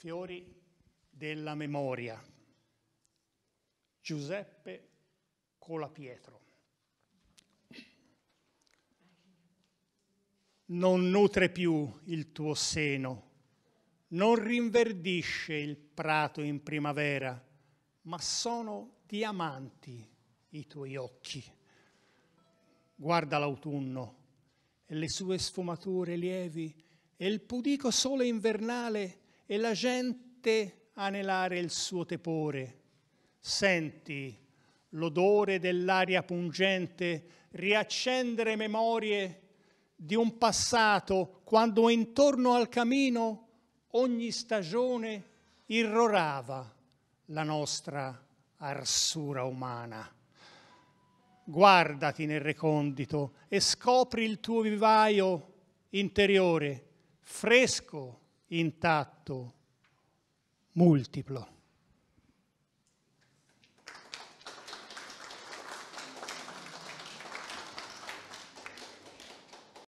Fiori della memoria. Giuseppe Colapietro. Non nutre più il tuo seno, non rinverdisce il prato in primavera, ma sono diamanti i tuoi occhi. Guarda l'autunno e le sue sfumature lievi e il pudico sole invernale e la gente anelare il suo tepore. Senti l'odore dell'aria pungente riaccendere memorie di un passato quando intorno al camino ogni stagione irrorava la nostra arsura umana. Guardati nel recondito e scopri il tuo vivaio interiore, fresco intatto, multiplo.